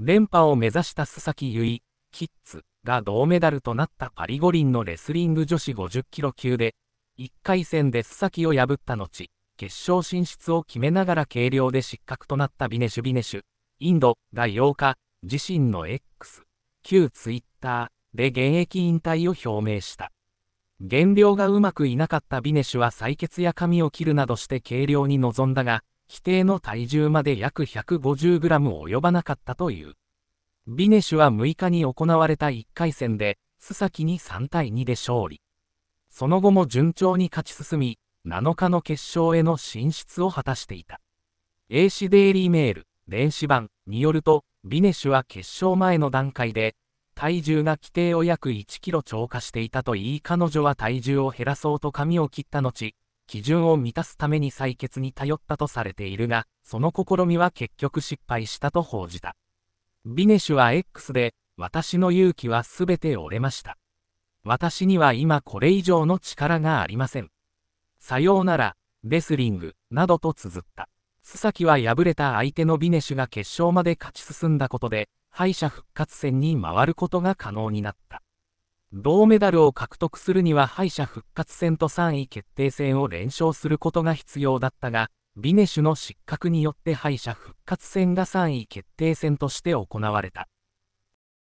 連覇を目指した須崎結衣、キッズが銅メダルとなったパリ五輪のレスリング女子50キロ級で、1回戦で須崎を破った後、決勝進出を決めながら軽量で失格となったビネシュ・ビネシュ、インドが8日、自身の X、旧ツイッターで現役引退を表明した。減量がうまくいなかったビネシュは採血や髪を切るなどして軽量に臨んだが、規定の体重まで約 150g 及ばなかったという。ビネシュは6日に行われた1回戦で、須崎に3対2で勝利。その後も順調に勝ち進み、7日の決勝への進出を果たしていた。英紙デイリーメール、電子版によると、ビネシュは決勝前の段階で、体重が規定を約1キロ超過していたといい彼女は体重を減らそうと髪を切った後、基準を満たすために採決に頼ったとされているが、その試みは結局失敗したと報じた。ビネシュは X で、私の勇気はすべて折れました。私には今これ以上の力がありません。さようなら、レスリング、などと綴った。須崎は敗れた相手のビネシュが決勝まで勝ち進んだことで、敗者復活戦に回ることが可能になった。銅メダルを獲得するには敗者復活戦と3位決定戦を連勝することが必要だったが、ビネシュの失格によって敗者復活戦が3位決定戦として行われた。